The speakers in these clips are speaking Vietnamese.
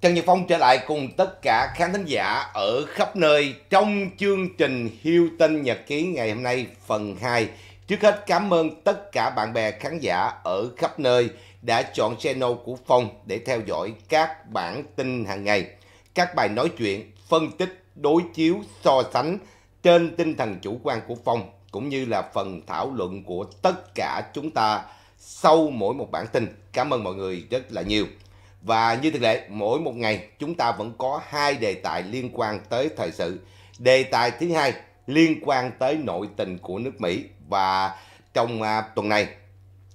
Trần Nhật Phong trở lại cùng tất cả khán thính giả ở khắp nơi trong chương trình hiêu Hilton Nhật Ký ngày hôm nay phần 2. Trước hết cảm ơn tất cả bạn bè khán giả ở khắp nơi đã chọn channel của Phong để theo dõi các bản tin hàng ngày, các bài nói chuyện, phân tích, đối chiếu, so sánh trên tinh thần chủ quan của Phong cũng như là phần thảo luận của tất cả chúng ta sau mỗi một bản tin. Cảm ơn mọi người rất là nhiều. Và như thường lệ, mỗi một ngày chúng ta vẫn có hai đề tài liên quan tới thời sự. Đề tài thứ hai liên quan tới nội tình của nước Mỹ và trong à, tuần này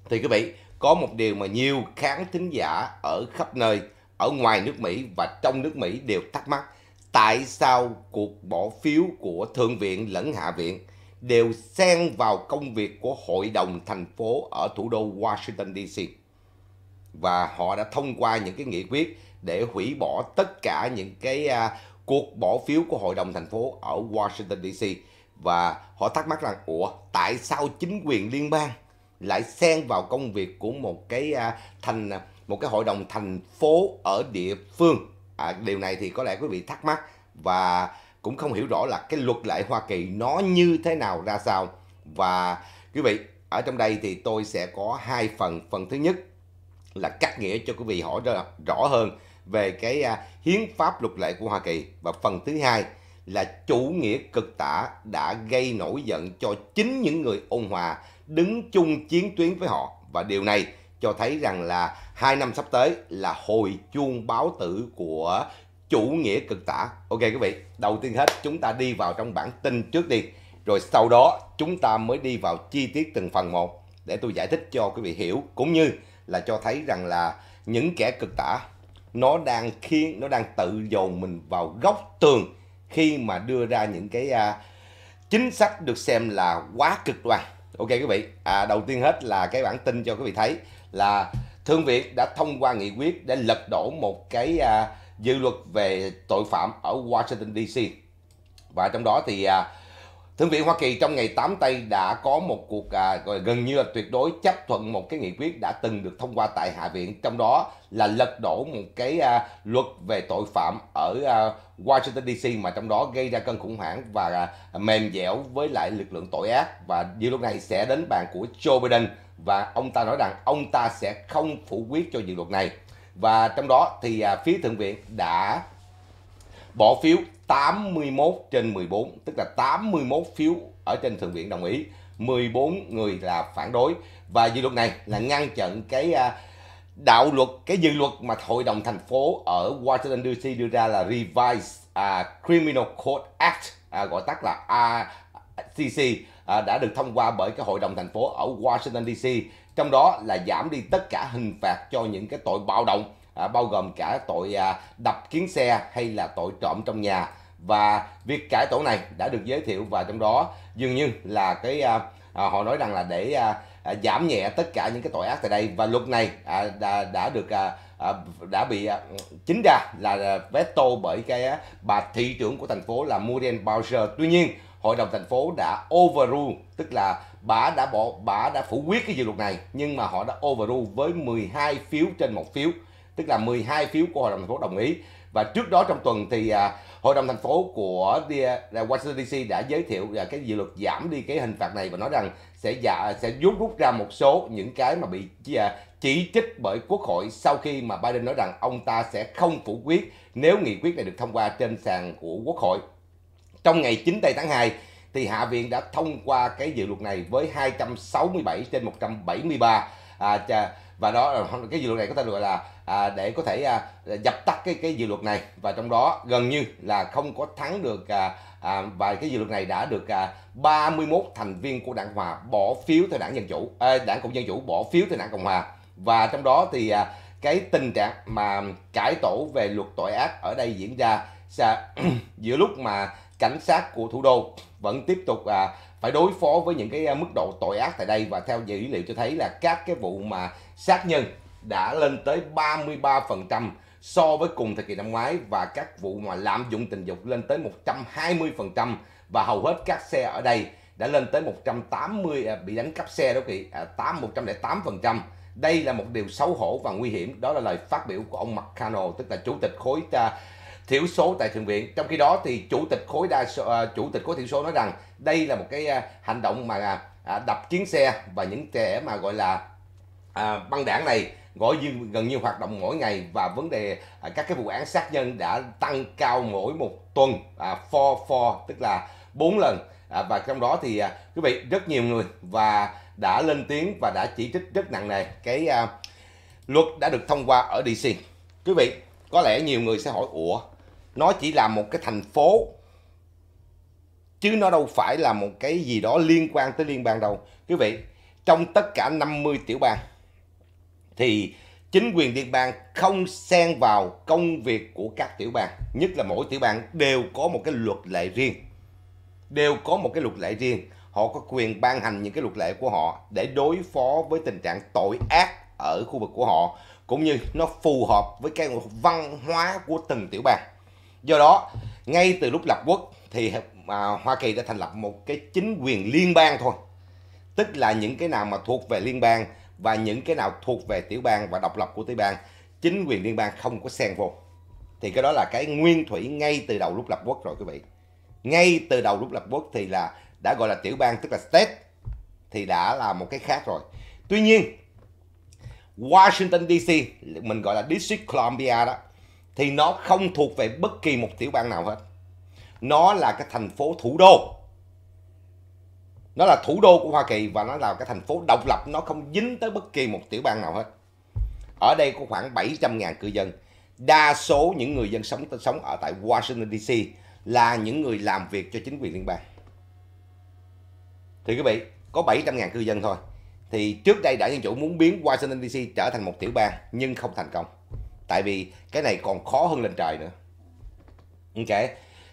thì quý vị có một điều mà nhiều khán thính giả ở khắp nơi ở ngoài nước Mỹ và trong nước Mỹ đều thắc mắc tại sao cuộc bỏ phiếu của thượng viện lẫn hạ viện đều xen vào công việc của hội đồng thành phố ở thủ đô Washington DC và họ đã thông qua những cái nghị quyết để hủy bỏ tất cả những cái à, cuộc bỏ phiếu của hội đồng thành phố ở Washington DC và họ thắc mắc rằng ủa tại sao chính quyền liên bang lại xen vào công việc của một cái à, thành à, một cái hội đồng thành phố ở địa phương à, điều này thì có lẽ quý vị thắc mắc và cũng không hiểu rõ là cái luật lệ Hoa Kỳ nó như thế nào ra sao và quý vị ở trong đây thì tôi sẽ có hai phần phần thứ nhất là cắt nghĩa cho quý vị hỏi rõ, hơn về cái à, hiến pháp luật lệ của Hoa Kỳ và phần thứ hai là chủ nghĩa cực tả đã gây nổi giận cho chính những người ôn hòa đứng chung chiến tuyến với họ và điều này cho thấy rằng là hai năm sắp tới là hồi chuông báo tử của chủ nghĩa cực tả. Ok quý vị, đầu tiên hết chúng ta đi vào trong bản tin trước đi, rồi sau đó chúng ta mới đi vào chi tiết từng phần một để tôi giải thích cho quý vị hiểu cũng như là cho thấy rằng là những kẻ cực tả nó đang khiến nó đang tự dồn mình vào góc tường khi mà đưa ra những cái uh, chính sách được xem là quá cực đoan. Ok quý vị, à, đầu tiên hết là cái bản tin cho quý vị thấy là Thượng viện đã thông qua nghị quyết để lật đổ một cái uh, à, dự luật về tội phạm ở Washington DC và trong đó thì uh, Thượng viện Hoa Kỳ trong ngày 8 Tây đã có một cuộc à, gần như là tuyệt đối chấp thuận một cái nghị quyết đã từng được thông qua tại Hạ viện, trong đó là lật đổ một cái à, luật về tội phạm ở à, Washington DC mà trong đó gây ra cơn khủng hoảng và à, mềm dẻo với lại lực lượng tội ác và dự lúc này sẽ đến bàn của Joe Biden và ông ta nói rằng ông ta sẽ không phủ quyết cho dự luật này và trong đó thì à, phía thượng viện đã bỏ phiếu 81 trên 14 tức là 81 phiếu ở trên thượng viện đồng ý 14 người là phản đối và dự luật này là ngăn chặn cái à, đạo luật cái dự luật mà hội đồng thành phố ở Washington DC đưa ra là Revised à, Criminal Code Act à, gọi tắt là RCC đã được thông qua bởi cái hội đồng thành phố ở Washington DC trong đó là giảm đi tất cả hình phạt cho những cái tội bạo động à, bao gồm cả tội à, đập kiến xe hay là tội trộm trong nhà và việc cải tổ này đã được giới thiệu và trong đó dường như là cái à, à, họ nói rằng là để à, à, giảm nhẹ tất cả những cái tội ác tại đây và luật này à, đã, đã được à, à, đã bị à, chính ra là à, veto bởi cái à, bà thị trưởng của thành phố là Muriel Bowser tuy nhiên hội đồng thành phố đã overrule tức là bà đã bỏ bà đã phủ quyết cái dự luật này nhưng mà họ đã overrule với 12 phiếu trên một phiếu tức là 12 phiếu của hội đồng thành phố đồng ý và trước đó trong tuần thì à, hội đồng thành phố của à, Washington DC đã giới thiệu à, cái dự luật giảm đi cái hình phạt này và nói rằng sẽ dạ, sẽ rút rút ra một số những cái mà bị à, chỉ trích bởi quốc hội sau khi mà Biden nói rằng ông ta sẽ không phủ quyết nếu nghị quyết này được thông qua trên sàn của quốc hội trong ngày 9 tây tháng 2 thì Hạ viện đã thông qua cái dự luật này với 267 trên 173 à, và nó cái dự luật này có thể gọi là à, để có thể à, dập tắt cái cái dự luật này và trong đó gần như là không có thắng được à, à, và cái dự luật này đã được à, 31 thành viên của đảng hòa bỏ phiếu theo đảng dân chủ à, đảng cộng dân chủ bỏ phiếu theo đảng cộng hòa và trong đó thì à, cái tình trạng mà cải tổ về luật tội ác ở đây diễn ra giữa lúc mà cảnh sát của thủ đô vẫn tiếp tục à, phải đối phó với những cái à, mức độ tội ác tại đây và theo dữ liệu cho thấy là các cái vụ mà sát nhân đã lên tới 33% so với cùng thời kỳ năm ngoái và các vụ mà lạm dụng tình dục lên tới 120% và hầu hết các xe ở đây đã lên tới 180 à, bị đánh cắp xe đó kì à, 8 108%. Đây là một điều xấu hổ và nguy hiểm, đó là lời phát biểu của ông McConnell tức là chủ tịch khối ta, à, thiểu số tại thượng viện trong khi đó thì chủ tịch khối đa số, à, chủ tịch khối thiểu số nói rằng đây là một cái à, hành động mà à, đập chiến xe và những trẻ mà gọi là à, băng đảng này gọi như gần như hoạt động mỗi ngày và vấn đề à, các cái vụ án sát nhân đã tăng cao mỗi một tuần à, four four tức là bốn lần à, và trong đó thì à, quý vị rất nhiều người và đã lên tiếng và đã chỉ trích rất nặng nề cái à, luật đã được thông qua ở DC quý vị có lẽ nhiều người sẽ hỏi ủa nó chỉ là một cái thành phố chứ nó đâu phải là một cái gì đó liên quan tới liên bang đâu quý vị trong tất cả 50 tiểu bang thì chính quyền liên bang không xen vào công việc của các tiểu bang nhất là mỗi tiểu bang đều có một cái luật lệ riêng đều có một cái luật lệ riêng họ có quyền ban hành những cái luật lệ của họ để đối phó với tình trạng tội ác ở khu vực của họ cũng như nó phù hợp với cái văn hóa của từng tiểu bang do đó ngay từ lúc lập quốc thì à, Hoa Kỳ đã thành lập một cái chính quyền liên bang thôi tức là những cái nào mà thuộc về liên bang và những cái nào thuộc về tiểu bang và độc lập của tiểu bang chính quyền liên bang không có xen vô thì cái đó là cái nguyên thủy ngay từ đầu lúc lập quốc rồi quý vị ngay từ đầu lúc lập quốc thì là đã gọi là tiểu bang tức là state thì đã là một cái khác rồi tuy nhiên Washington DC mình gọi là District Columbia đó thì nó không thuộc về bất kỳ một tiểu bang nào hết nó là cái thành phố thủ đô nó là thủ đô của Hoa Kỳ và nó là cái thành phố độc lập nó không dính tới bất kỳ một tiểu bang nào hết ở đây có khoảng 700.000 cư dân đa số những người dân sống sống ở tại Washington DC là những người làm việc cho chính quyền liên bang thì quý vị có 700.000 cư dân thôi thì trước đây đại dân chủ muốn biến Washington DC trở thành một tiểu bang nhưng không thành công tại vì cái này còn khó hơn lên trời nữa ok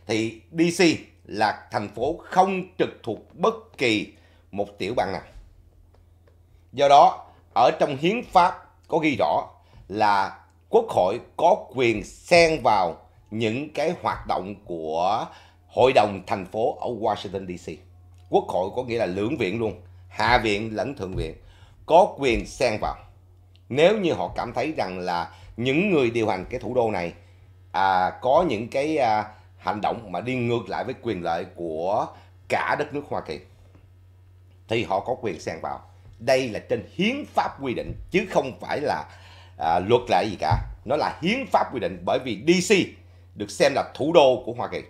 thì DC là thành phố không trực thuộc bất kỳ một tiểu bang nào do đó ở trong hiến pháp có ghi rõ là quốc hội có quyền xen vào những cái hoạt động của hội đồng thành phố ở Washington DC quốc hội có nghĩa là lưỡng viện luôn hạ viện lẫn thượng viện có quyền xen vào nếu như họ cảm thấy rằng là những người điều hành cái thủ đô này à, có những cái à, hành động mà đi ngược lại với quyền lợi của cả đất nước Hoa Kỳ thì họ có quyền xen vào đây là trên hiến pháp quy định chứ không phải là à, luật lệ gì cả nó là hiến pháp quy định bởi vì DC được xem là thủ đô của Hoa Kỳ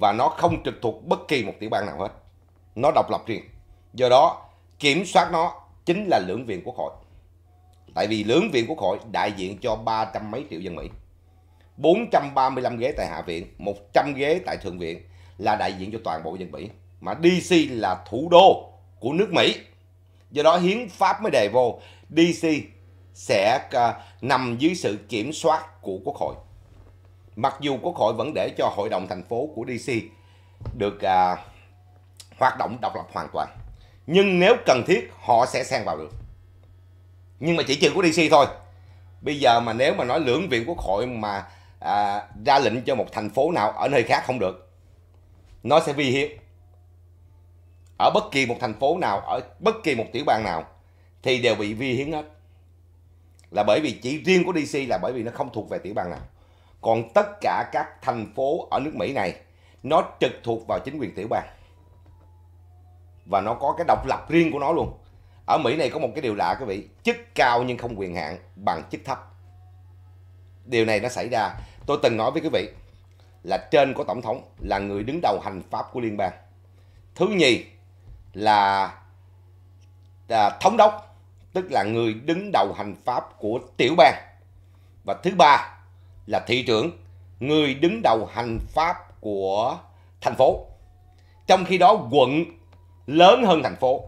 và nó không trực thuộc bất kỳ một tiểu bang nào hết nó độc lập riêng do đó kiểm soát nó chính là lưỡng viện quốc hội Tại vì lưỡng viện quốc hội đại diện cho ba trăm mấy triệu dân Mỹ. 435 ghế tại Hạ viện, 100 ghế tại Thượng viện là đại diện cho toàn bộ dân Mỹ. Mà DC là thủ đô của nước Mỹ. Do đó hiến pháp mới đề vô DC sẽ à, nằm dưới sự kiểm soát của quốc hội. Mặc dù quốc hội vẫn để cho hội đồng thành phố của DC được à, hoạt động độc lập hoàn toàn. Nhưng nếu cần thiết họ sẽ xen vào được nhưng mà chỉ trừ của DC thôi bây giờ mà nếu mà nói lưỡng viện quốc hội mà à, ra lệnh cho một thành phố nào ở nơi khác không được nó sẽ vi hiến ở bất kỳ một thành phố nào ở bất kỳ một tiểu bang nào thì đều bị vi hiến hết là bởi vì chỉ riêng của DC là bởi vì nó không thuộc về tiểu bang nào còn tất cả các thành phố ở nước Mỹ này nó trực thuộc vào chính quyền tiểu bang và nó có cái độc lập riêng của nó luôn ở Mỹ này có một cái điều lạ quý vị chức cao nhưng không quyền hạn bằng chức thấp điều này nó xảy ra tôi từng nói với quý vị là trên của tổng thống là người đứng đầu hành pháp của liên bang thứ nhì là, là thống đốc tức là người đứng đầu hành pháp của tiểu bang và thứ ba là thị trưởng người đứng đầu hành pháp của thành phố trong khi đó quận lớn hơn thành phố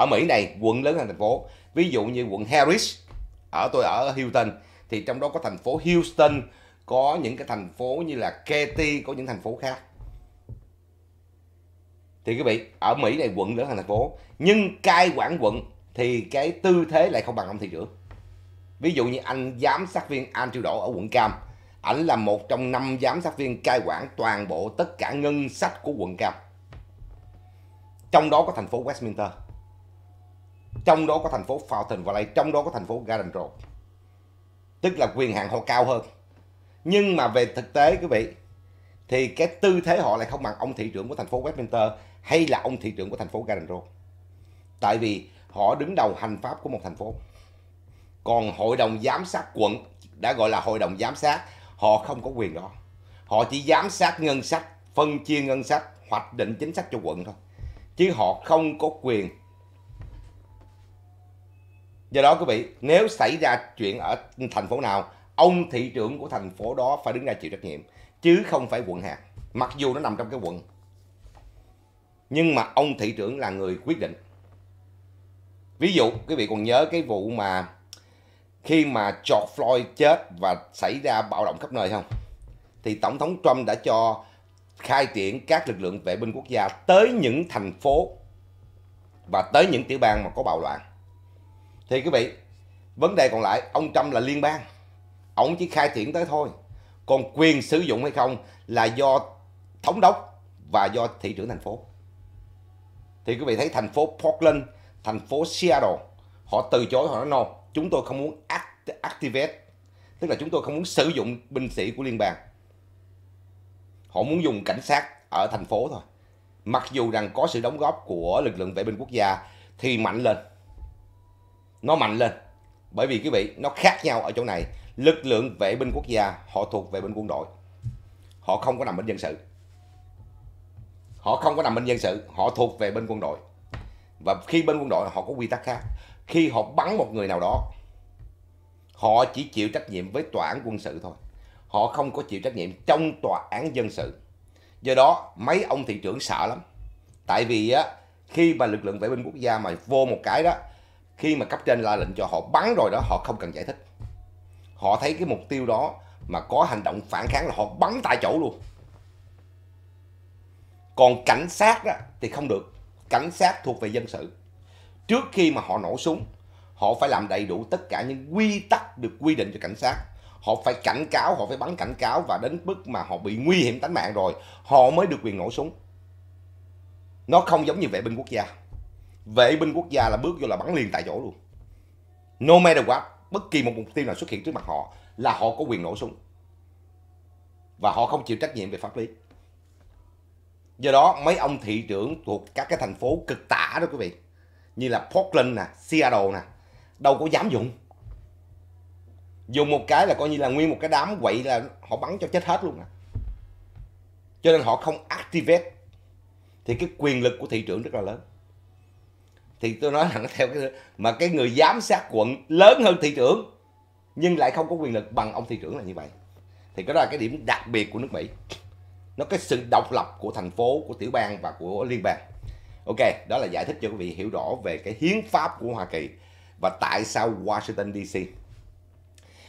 ở Mỹ này quận lớn hơn thành phố ví dụ như quận Harris ở tôi ở Houston thì trong đó có thành phố Houston có những cái thành phố như là Katy có những thành phố khác thì quý vị ở Mỹ này quận lớn hơn thành phố nhưng cai quản quận thì cái tư thế lại không bằng ông thị trưởng ví dụ như anh giám sát viên Andrew Đỗ ở quận Cam ảnh là một trong năm giám sát viên cai quản toàn bộ tất cả ngân sách của quận Cam trong đó có thành phố Westminster trong đó có thành phố Fountain Valley trong đó có thành phố Garden Grove tức là quyền hạn họ cao hơn nhưng mà về thực tế quý vị thì cái tư thế họ lại không bằng ông thị trưởng của thành phố Westminster hay là ông thị trưởng của thành phố Garden Grove tại vì họ đứng đầu hành pháp của một thành phố còn hội đồng giám sát quận đã gọi là hội đồng giám sát họ không có quyền đó họ chỉ giám sát ngân sách phân chia ngân sách hoạch định chính sách cho quận thôi chứ họ không có quyền do đó quý vị nếu xảy ra chuyện ở thành phố nào ông thị trưởng của thành phố đó phải đứng ra chịu trách nhiệm chứ không phải quận hạt mặc dù nó nằm trong cái quận nhưng mà ông thị trưởng là người quyết định ví dụ quý vị còn nhớ cái vụ mà khi mà George Floyd chết và xảy ra bạo động khắp nơi không thì tổng thống Trump đã cho khai triển các lực lượng vệ binh quốc gia tới những thành phố và tới những tiểu bang mà có bạo loạn thì quý vị vấn đề còn lại ông trump là liên bang ông chỉ khai triển tới thôi còn quyền sử dụng hay không là do thống đốc và do thị trưởng thành phố thì quý vị thấy thành phố portland thành phố seattle họ từ chối họ nói no chúng tôi không muốn act, activate tức là chúng tôi không muốn sử dụng binh sĩ của liên bang họ muốn dùng cảnh sát ở thành phố thôi mặc dù rằng có sự đóng góp của lực lượng vệ binh quốc gia thì mạnh lên nó mạnh lên bởi vì quý vị nó khác nhau ở chỗ này lực lượng vệ binh quốc gia họ thuộc về bên quân đội họ không có nằm bên dân sự họ không có nằm bên dân sự họ thuộc về bên quân đội và khi bên quân đội họ có quy tắc khác khi họ bắn một người nào đó họ chỉ chịu trách nhiệm với tòa án quân sự thôi họ không có chịu trách nhiệm trong tòa án dân sự do đó mấy ông thị trưởng sợ lắm tại vì á khi mà lực lượng vệ binh quốc gia mà vô một cái đó khi mà cấp trên ra lệnh cho họ bắn rồi đó họ không cần giải thích họ thấy cái mục tiêu đó mà có hành động phản kháng là họ bắn tại chỗ luôn còn cảnh sát đó, thì không được cảnh sát thuộc về dân sự trước khi mà họ nổ súng họ phải làm đầy đủ tất cả những quy tắc được quy định cho cảnh sát họ phải cảnh cáo họ phải bắn cảnh cáo và đến mức mà họ bị nguy hiểm tính mạng rồi họ mới được quyền nổ súng nó không giống như vệ binh quốc gia vệ binh quốc gia là bước vô là bắn liền tại chỗ luôn no matter what bất kỳ một mục tiêu nào xuất hiện trước mặt họ là họ có quyền nổ súng và họ không chịu trách nhiệm về pháp lý do đó mấy ông thị trưởng thuộc các cái thành phố cực tả đó quý vị như là Portland nè Seattle nè đâu có dám dùng dùng một cái là coi như là nguyên một cái đám quậy là họ bắn cho chết hết luôn nè à. cho nên họ không activate thì cái quyền lực của thị trưởng rất là lớn thì tôi nói là nó theo cái mà cái người giám sát quận lớn hơn thị trưởng nhưng lại không có quyền lực bằng ông thị trưởng là như vậy thì cái đó là cái điểm đặc biệt của nước Mỹ nó cái sự độc lập của thành phố của tiểu bang và của liên bang ok đó là giải thích cho quý vị hiểu rõ về cái hiến pháp của Hoa Kỳ và tại sao Washington DC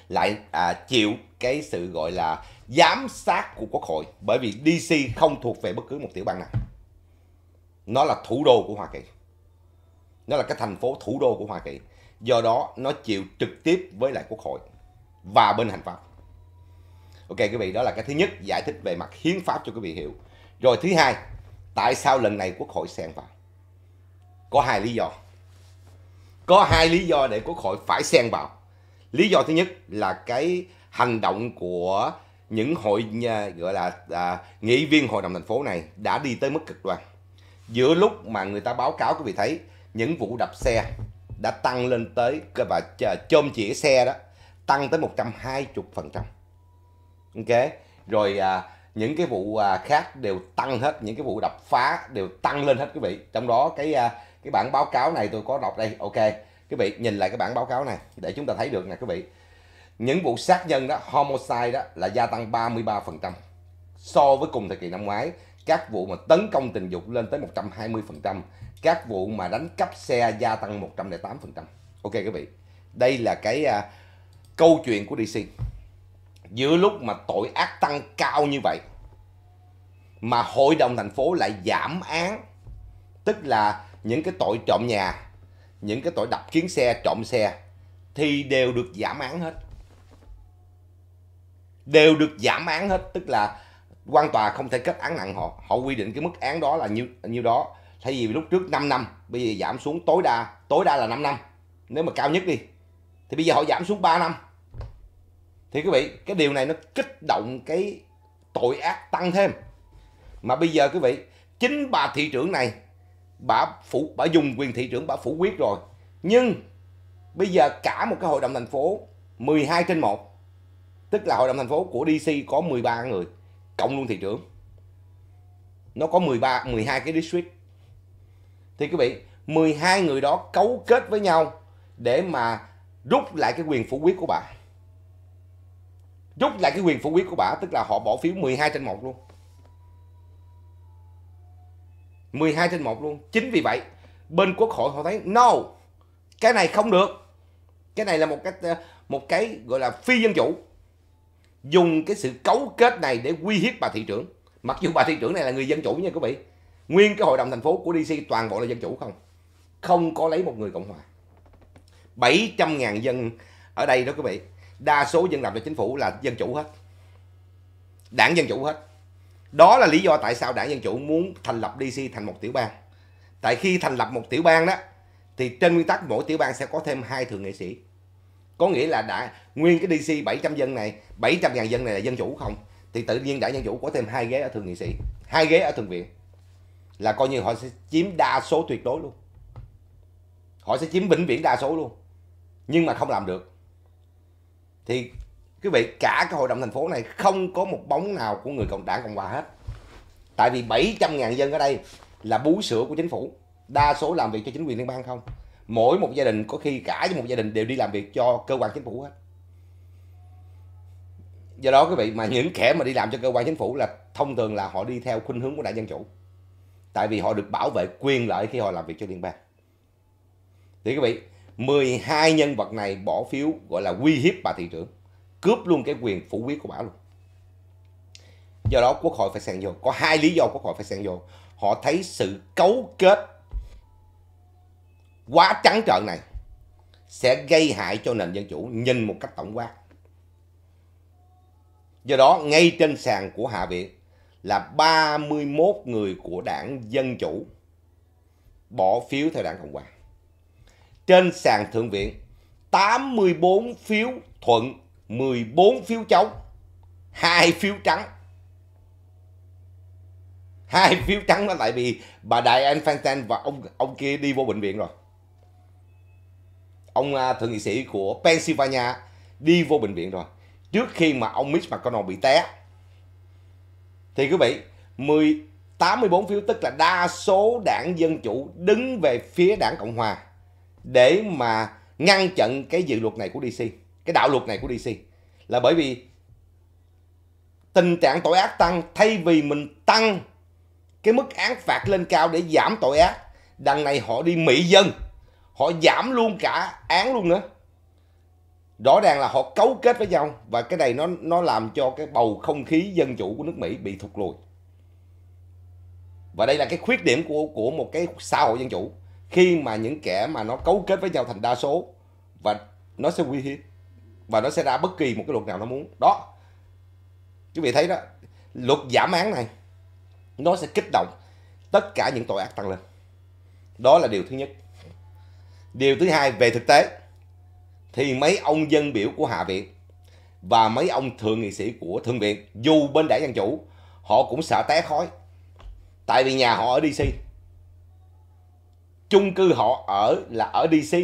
lại à, chịu cái sự gọi là giám sát của quốc hội bởi vì DC không thuộc về bất cứ một tiểu bang nào nó là thủ đô của Hoa Kỳ nó là cái thành phố thủ đô của Hoa Kỳ do đó nó chịu trực tiếp với lại quốc hội và bên hành pháp ok quý vị đó là cái thứ nhất giải thích về mặt hiến pháp cho quý vị hiểu rồi thứ hai tại sao lần này quốc hội xen vào có hai lý do có hai lý do để quốc hội phải xen vào lý do thứ nhất là cái hành động của những hội gọi là à, nghị viên hội đồng thành phố này đã đi tới mức cực đoan giữa lúc mà người ta báo cáo quý vị thấy những vụ đập xe đã tăng lên tới và chôm chĩa xe đó tăng tới 120%. Ok, rồi à, những cái vụ à, khác đều tăng hết, những cái vụ đập phá đều tăng lên hết quý vị. Trong đó cái à, cái bản báo cáo này tôi có đọc đây. Ok, quý vị nhìn lại cái bản báo cáo này để chúng ta thấy được nè quý vị. Những vụ sát nhân đó, homicide đó là gia tăng 33% so với cùng thời kỳ năm ngoái các vụ mà tấn công tình dục lên tới 120%, các vụ mà đánh cắp xe gia tăng 108%. Ok quý vị, đây là cái à, câu chuyện của DC. Giữa lúc mà tội ác tăng cao như vậy, mà hội đồng thành phố lại giảm án, tức là những cái tội trộm nhà, những cái tội đập kiến xe, trộm xe, thì đều được giảm án hết. Đều được giảm án hết, tức là quan tòa không thể kết án nặng họ họ quy định cái mức án đó là nhiêu nhiêu đó thay vì lúc trước 5 năm bây giờ giảm xuống tối đa tối đa là 5 năm nếu mà cao nhất đi thì bây giờ họ giảm xuống 3 năm thì quý vị cái điều này nó kích động cái tội ác tăng thêm mà bây giờ quý vị chính bà thị trưởng này bà phủ bà dùng quyền thị trưởng bà phủ quyết rồi nhưng bây giờ cả một cái hội đồng thành phố 12 trên 1 tức là hội đồng thành phố của DC có 13 người cộng luôn thị trưởng nó có 13 12 cái district thì quý vị 12 người đó cấu kết với nhau để mà rút lại cái quyền phủ quyết của bà rút lại cái quyền phủ quyết của bà tức là họ bỏ phiếu 12 trên 1 luôn 12 trên 1 luôn chính vì vậy bên quốc hội họ thấy no cái này không được cái này là một cái ờ, một cái gọi là phi dân chủ dùng cái sự cấu kết này để uy hiếp bà thị trưởng mặc dù bà thị trưởng này là người dân chủ nha quý vị nguyên cái hội đồng thành phố của DC toàn bộ là dân chủ không không có lấy một người cộng hòa 700.000 dân ở đây đó quý vị đa số dân làm cho chính phủ là dân chủ hết đảng dân chủ hết đó là lý do tại sao đảng dân chủ muốn thành lập DC thành một tiểu bang tại khi thành lập một tiểu bang đó thì trên nguyên tắc mỗi tiểu bang sẽ có thêm hai thượng nghị sĩ có nghĩa là đã nguyên cái DC 700 dân này 700 ngàn dân này là dân chủ không thì tự nhiên đảng dân chủ có thêm hai ghế ở thượng nghị sĩ hai ghế ở thượng viện là coi như họ sẽ chiếm đa số tuyệt đối luôn họ sẽ chiếm vĩnh viễn đa số luôn nhưng mà không làm được thì quý vị cả cái hội đồng thành phố này không có một bóng nào của người cộng đảng cộng hòa hết tại vì 700 ngàn dân ở đây là bú sữa của chính phủ đa số làm việc cho chính quyền liên bang không mỗi một gia đình có khi cả một gia đình đều đi làm việc cho cơ quan chính phủ hết do đó quý vị mà những kẻ mà đi làm cho cơ quan chính phủ là thông thường là họ đi theo khuynh hướng của đảng dân chủ tại vì họ được bảo vệ quyền lợi khi họ làm việc cho liên bang thì quý vị 12 nhân vật này bỏ phiếu gọi là uy hiếp bà thị trưởng cướp luôn cái quyền phủ quyết của bà luôn do đó quốc hội phải xen vô có hai lý do quốc hội phải xen vô họ thấy sự cấu kết quá trắng trợn này sẽ gây hại cho nền dân chủ nhìn một cách tổng quát. Do đó, ngay trên sàn của Hạ Viện là 31 người của đảng Dân Chủ bỏ phiếu theo đảng Cộng hòa. Trên sàn Thượng Viện, 84 phiếu thuận, 14 phiếu chống, 2 phiếu trắng. Hai phiếu trắng là tại vì bà Đại Anh Phan và ông ông kia đi vô bệnh viện rồi ông à, thượng nghị sĩ của Pennsylvania đi vô bệnh viện rồi trước khi mà ông Mitch McConnell bị té thì quý vị 10 84 phiếu tức là đa số đảng Dân Chủ đứng về phía đảng Cộng Hòa để mà ngăn chặn cái dự luật này của DC, cái đạo luật này của DC. Là bởi vì tình trạng tội ác tăng thay vì mình tăng cái mức án phạt lên cao để giảm tội ác, đằng này họ đi mỹ dân họ giảm luôn cả án luôn nữa rõ ràng là họ cấu kết với nhau và cái này nó nó làm cho cái bầu không khí dân chủ của nước Mỹ bị thụt lùi và đây là cái khuyết điểm của của một cái xã hội dân chủ khi mà những kẻ mà nó cấu kết với nhau thành đa số và nó sẽ nguy hiểm và nó sẽ ra bất kỳ một cái luật nào nó muốn đó quý vị thấy đó luật giảm án này nó sẽ kích động tất cả những tội ác tăng lên đó là điều thứ nhất Điều thứ hai về thực tế thì mấy ông dân biểu của Hạ viện và mấy ông thượng nghị sĩ của Thượng viện dù bên đảng Dân Chủ họ cũng sợ té khói tại vì nhà họ ở DC chung cư họ ở là ở DC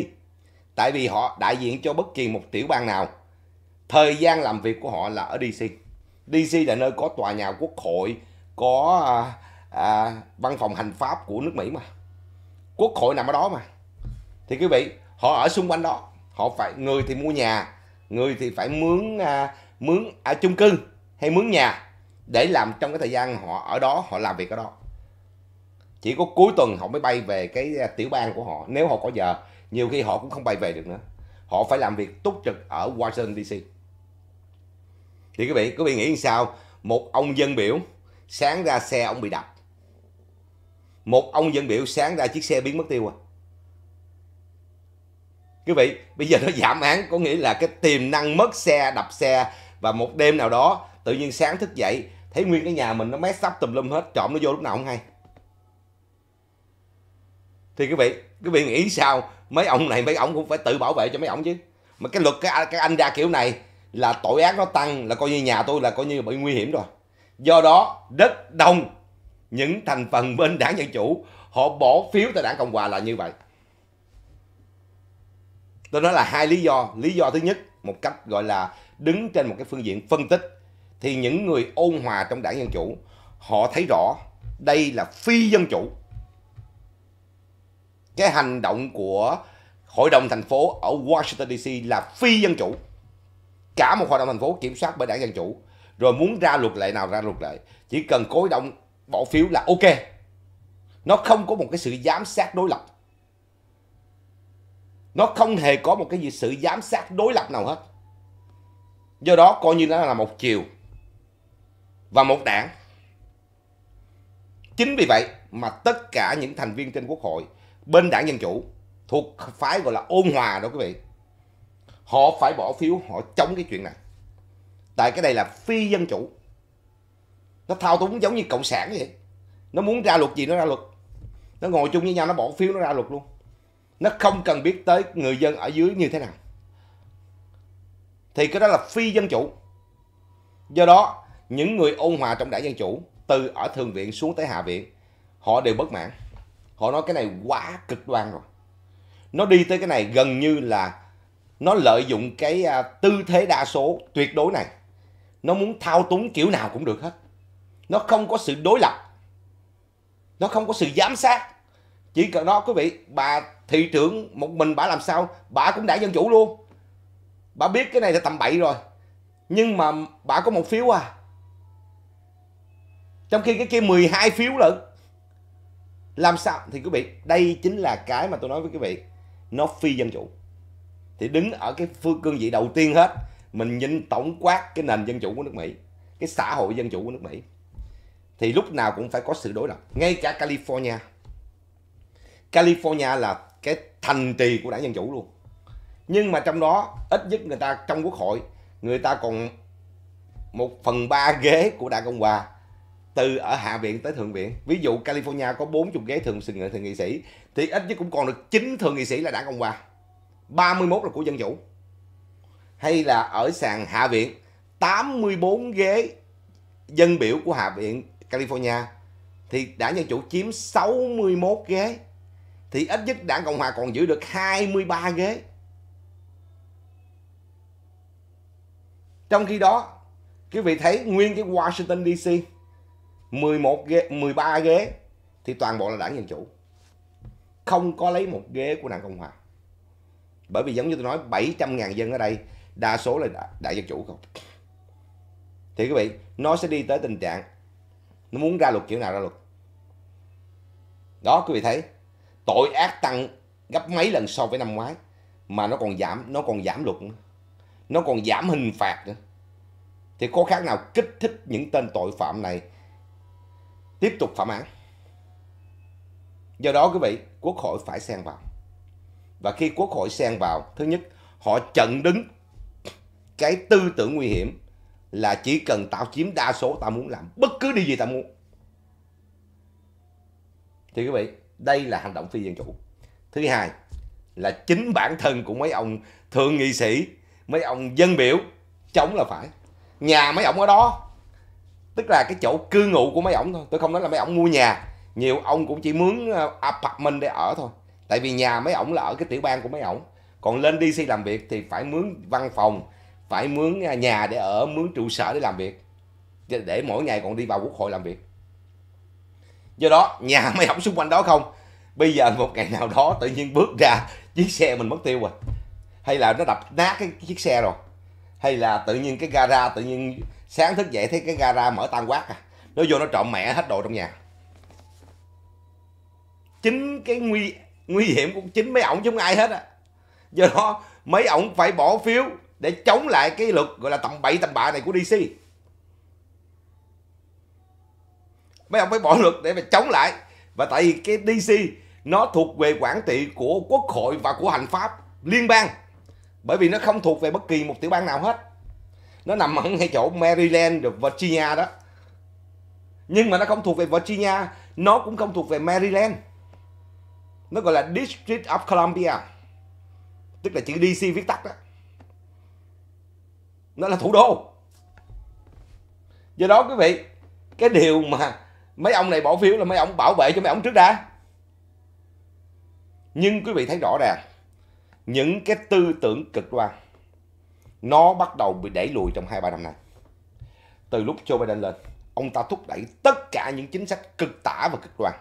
tại vì họ đại diện cho bất kỳ một tiểu bang nào thời gian làm việc của họ là ở DC DC là nơi có tòa nhà quốc hội có à, à, văn phòng hành pháp của nước Mỹ mà quốc hội nằm ở đó mà thì quý vị họ ở xung quanh đó họ phải người thì mua nhà người thì phải mướn à, mướn ở à, chung cư hay mướn nhà để làm trong cái thời gian họ ở đó họ làm việc ở đó chỉ có cuối tuần họ mới bay về cái à, tiểu bang của họ nếu họ có giờ nhiều khi họ cũng không bay về được nữa họ phải làm việc túc trực ở Washington DC thì quý vị quý vị nghĩ sao một ông dân biểu sáng ra xe ông bị đập một ông dân biểu sáng ra chiếc xe biến mất tiêu à quý vị bây giờ nó giảm án có nghĩa là cái tiềm năng mất xe đập xe và một đêm nào đó tự nhiên sáng thức dậy thấy nguyên cái nhà mình nó mét sắp tùm lum hết trộm nó vô lúc nào không hay thì quý vị quý vị nghĩ sao mấy ông này mấy ông cũng phải tự bảo vệ cho mấy ông chứ mà cái luật cái, cái anh ra kiểu này là tội ác nó tăng là coi như nhà tôi là coi như bị nguy hiểm rồi do đó rất đông những thành phần bên đảng dân chủ họ bỏ phiếu tại đảng cộng hòa là như vậy tôi nói là hai lý do lý do thứ nhất một cách gọi là đứng trên một cái phương diện phân tích thì những người ôn hòa trong đảng dân chủ họ thấy rõ đây là phi dân chủ cái hành động của hội đồng thành phố ở Washington DC là phi dân chủ cả một hội đồng thành phố kiểm soát bởi đảng dân chủ rồi muốn ra luật lệ nào ra luật lệ chỉ cần cố động bỏ phiếu là ok nó không có một cái sự giám sát đối lập nó không hề có một cái gì sự giám sát đối lập nào hết. Do đó coi như nó là một chiều và một đảng. Chính vì vậy mà tất cả những thành viên trên quốc hội bên đảng Dân Chủ thuộc phái gọi là ôn hòa đó quý vị. Họ phải bỏ phiếu, họ chống cái chuyện này. Tại cái này là phi dân chủ. Nó thao túng giống như cộng sản vậy. Nó muốn ra luật gì nó ra luật. Nó ngồi chung với nhau nó bỏ phiếu nó ra luật luôn nó không cần biết tới người dân ở dưới như thế nào thì cái đó là phi dân chủ do đó những người ôn hòa trong đảng dân chủ từ ở thượng viện xuống tới hạ viện họ đều bất mãn họ nói cái này quá cực đoan rồi nó đi tới cái này gần như là nó lợi dụng cái à, tư thế đa số tuyệt đối này nó muốn thao túng kiểu nào cũng được hết nó không có sự đối lập nó không có sự giám sát chỉ cần đó quý vị bà thị trưởng một mình bà làm sao bà cũng đã dân chủ luôn bà biết cái này là tầm bậy rồi nhưng mà bà có một phiếu à trong khi cái kia 12 phiếu lận làm sao thì quý vị đây chính là cái mà tôi nói với quý vị nó phi dân chủ thì đứng ở cái phương cương vị đầu tiên hết mình nhìn tổng quát cái nền dân chủ của nước Mỹ cái xã hội dân chủ của nước Mỹ thì lúc nào cũng phải có sự đối lập ngay cả California California là cái thành trì của đảng Dân Chủ luôn nhưng mà trong đó ít nhất người ta trong quốc hội người ta còn một phần ba ghế của đảng Cộng Hòa từ ở Hạ viện tới Thượng viện ví dụ California có 40 ghế thường thường, thượng nghị sĩ thì ít nhất cũng còn được chín thượng nghị sĩ là đảng Cộng Hòa 31 là của Dân Chủ hay là ở sàn Hạ viện 84 ghế dân biểu của Hạ viện California thì đảng Dân Chủ chiếm 61 ghế thì ít nhất đảng Cộng Hòa còn giữ được 23 ghế. Trong khi đó, quý vị thấy nguyên cái Washington DC 11 ghế, 13 ghế thì toàn bộ là đảng Dân Chủ. Không có lấy một ghế của đảng Cộng Hòa. Bởi vì giống như tôi nói 700.000 dân ở đây đa số là đại dân chủ không. Thì quý vị, nó sẽ đi tới tình trạng nó muốn ra luật kiểu nào ra luật. Đó quý vị thấy tội ác tăng gấp mấy lần so với năm ngoái mà nó còn giảm nó còn giảm luật nữa. nó còn giảm hình phạt nữa thì có khác nào kích thích những tên tội phạm này tiếp tục phạm án do đó quý vị quốc hội phải xen vào và khi quốc hội xen vào thứ nhất họ chặn đứng cái tư tưởng nguy hiểm là chỉ cần tạo chiếm đa số ta muốn làm bất cứ điều gì ta muốn thì quý vị đây là hành động phi dân chủ thứ hai là chính bản thân của mấy ông thượng nghị sĩ mấy ông dân biểu chống là phải nhà mấy ông ở đó tức là cái chỗ cư ngụ của mấy ông thôi tôi không nói là mấy ông mua nhà nhiều ông cũng chỉ mướn ờ, apartment để ở thôi tại vì nhà mấy ông là ở cái tiểu bang của mấy ông còn lên dc làm việc thì phải mướn văn phòng phải mướn ờ, nhà để ở mướn trụ sở để làm việc để mỗi ngày còn đi vào quốc hội làm việc do đó nhà máy ẩm xung quanh đó không bây giờ một ngày nào đó tự nhiên bước ra chiếc xe mình mất tiêu rồi hay là nó đập nát cái chiếc xe rồi hay là tự nhiên cái gara tự nhiên sáng thức dậy thấy cái gara mở tan quát à nó vô nó trộm mẹ hết đồ trong nhà chính cái nguy nguy hiểm của chính mấy ổng chống ai hết á do đó mấy ổng phải bỏ phiếu để chống lại cái luật gọi là tầm bậy tầm bạ này của DC mấy ông mới bỏ luật để mà chống lại và tại vì cái DC nó thuộc về quản trị của quốc hội và của hành pháp liên bang bởi vì nó không thuộc về bất kỳ một tiểu bang nào hết nó nằm ở ngay chỗ Maryland và Virginia đó nhưng mà nó không thuộc về Virginia nó cũng không thuộc về Maryland nó gọi là District of Columbia tức là chữ DC viết tắt đó nó là thủ đô do đó quý vị cái điều mà mấy ông này bỏ phiếu là mấy ông bảo vệ cho mấy ông trước đã nhưng quý vị thấy rõ ràng những cái tư tưởng cực đoan nó bắt đầu bị đẩy lùi trong hai ba năm nay từ lúc Joe Biden lên ông ta thúc đẩy tất cả những chính sách cực tả và cực đoan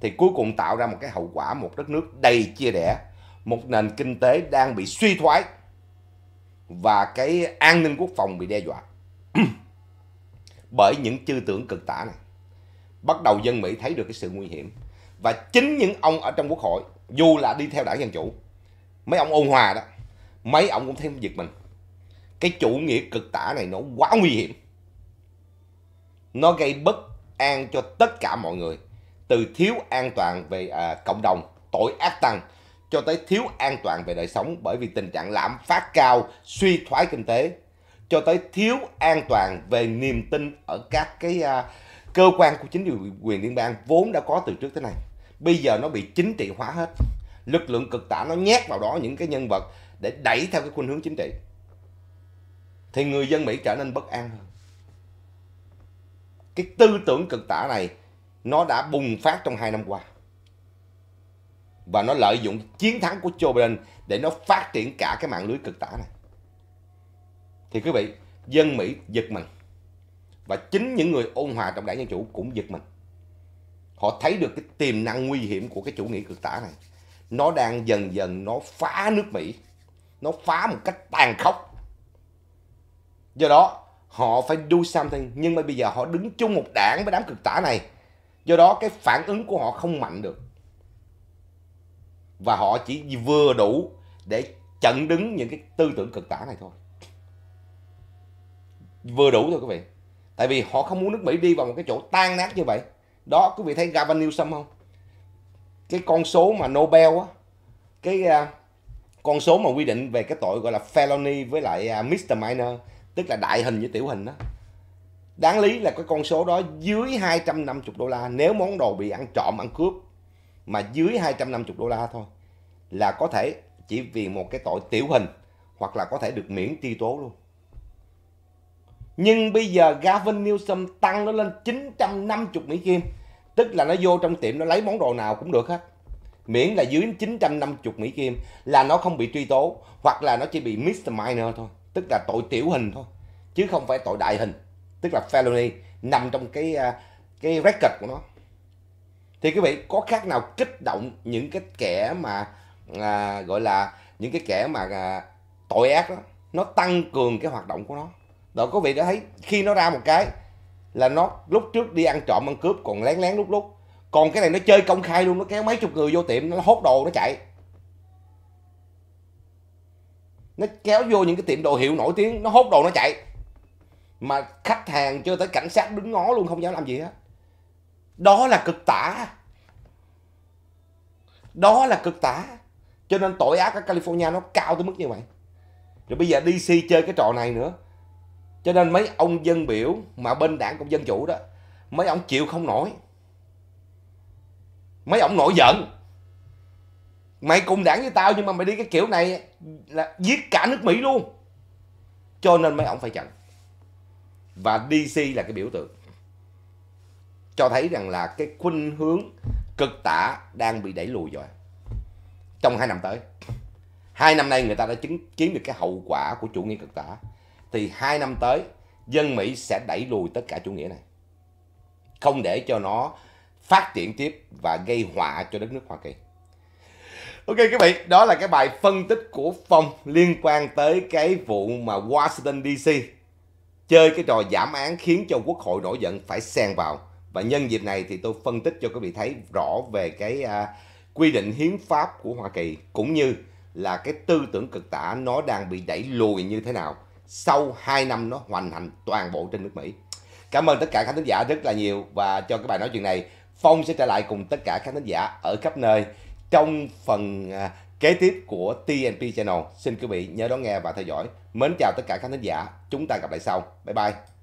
thì cuối cùng tạo ra một cái hậu quả một đất nước đầy chia rẽ một nền kinh tế đang bị suy thoái và cái an ninh quốc phòng bị đe dọa bởi những tư tưởng cực tả này bắt đầu dân Mỹ thấy được cái sự nguy hiểm và chính những ông ở trong quốc hội dù là đi theo đảng dân chủ mấy ông ôn hòa đó mấy ông cũng thêm giật mình cái chủ nghĩa cực tả này nó quá nguy hiểm nó gây bất an cho tất cả mọi người từ thiếu an toàn về à, cộng đồng tội ác tăng cho tới thiếu an toàn về đời sống bởi vì tình trạng lạm phát cao suy thoái kinh tế cho tới thiếu an toàn về niềm tin ở các cái à, cơ quan của chính quyền liên bang vốn đã có từ trước thế này, bây giờ nó bị chính trị hóa hết lực lượng cực tả nó nhét vào đó những cái nhân vật để đẩy theo cái khuynh hướng chính trị thì người dân mỹ trở nên bất an hơn cái tư tưởng cực tả này nó đã bùng phát trong hai năm qua và nó lợi dụng chiến thắng của Joe Biden để nó phát triển cả cái mạng lưới cực tả này thì quý vị dân Mỹ giật mình và chính những người ôn hòa trong đảng dân chủ cũng giật mình họ thấy được cái tiềm năng nguy hiểm của cái chủ nghĩa cực tả này nó đang dần dần nó phá nước mỹ nó phá một cách tàn khốc do đó họ phải do something nhưng mà bây giờ họ đứng chung một đảng với đám cực tả này do đó cái phản ứng của họ không mạnh được và họ chỉ vừa đủ để chặn đứng những cái tư tưởng cực tả này thôi vừa đủ thôi các vị tại vì họ không muốn nước Mỹ đi vào một cái chỗ tan nát như vậy đó quý vị thấy Gavin Newsom không cái con số mà Nobel á cái uh, con số mà quy định về cái tội gọi là felony với lại uh, misdemeanor tức là đại hình với tiểu hình đó đáng lý là cái con số đó dưới 250 đô la nếu món đồ bị ăn trộm ăn cướp mà dưới 250 đô la thôi là có thể chỉ vì một cái tội tiểu hình hoặc là có thể được miễn truy tố luôn nhưng bây giờ Gavin Newsom tăng nó lên 950 Mỹ Kim. Tức là nó vô trong tiệm nó lấy món đồ nào cũng được hết. Miễn là dưới 950 Mỹ Kim là nó không bị truy tố. Hoặc là nó chỉ bị misdemeanor thôi. Tức là tội tiểu hình thôi. Chứ không phải tội đại hình. Tức là felony nằm trong cái à, cái record của nó. Thì quý vị có khác nào kích động những cái kẻ mà à, gọi là những cái kẻ mà à, tội ác đó. Nó tăng cường cái hoạt động của nó. Đó có vị đã thấy khi nó ra một cái là nó lúc trước đi ăn trộm ăn cướp còn lén lén lúc lúc. Còn cái này nó chơi công khai luôn, nó kéo mấy chục người vô tiệm, nó hốt đồ nó chạy. Nó kéo vô những cái tiệm đồ hiệu nổi tiếng, nó hốt đồ nó chạy. Mà khách hàng cho tới cảnh sát đứng ngó luôn không dám làm gì hết. Đó là cực tả. Đó là cực tả. Cho nên tội ác ở California nó cao tới mức như vậy. Rồi bây giờ DC chơi cái trò này nữa cho nên mấy ông dân biểu mà bên đảng cộng dân chủ đó mấy ông chịu không nổi mấy ông nổi giận mày cùng đảng với tao nhưng mà mày đi cái kiểu này là giết cả nước mỹ luôn cho nên mấy ông phải chặn và dc là cái biểu tượng cho thấy rằng là cái khuynh hướng cực tả đang bị đẩy lùi rồi trong hai năm tới hai năm nay người ta đã chứng kiến được cái hậu quả của chủ nghĩa cực tả thì hai năm tới dân Mỹ sẽ đẩy lùi tất cả chủ nghĩa này. Không để cho nó phát triển tiếp và gây họa cho đất nước Hoa Kỳ. Ok các vị, đó là cái bài phân tích của Phong liên quan tới cái vụ mà Washington DC chơi cái trò giảm án khiến cho quốc hội nổi giận phải xen vào. Và nhân dịp này thì tôi phân tích cho các vị thấy rõ về cái à, quy định hiến pháp của Hoa Kỳ cũng như là cái tư tưởng cực tả nó đang bị đẩy lùi như thế nào sau 2 năm nó hoàn thành toàn bộ trên nước Mỹ. Cảm ơn tất cả khán thính giả rất là nhiều và cho cái bài nói chuyện này, Phong sẽ trở lại cùng tất cả khán thính giả ở khắp nơi trong phần à, kế tiếp của TNP Channel. Xin quý vị nhớ đón nghe và theo dõi. Mến chào tất cả khán thính giả, chúng ta gặp lại sau. Bye bye.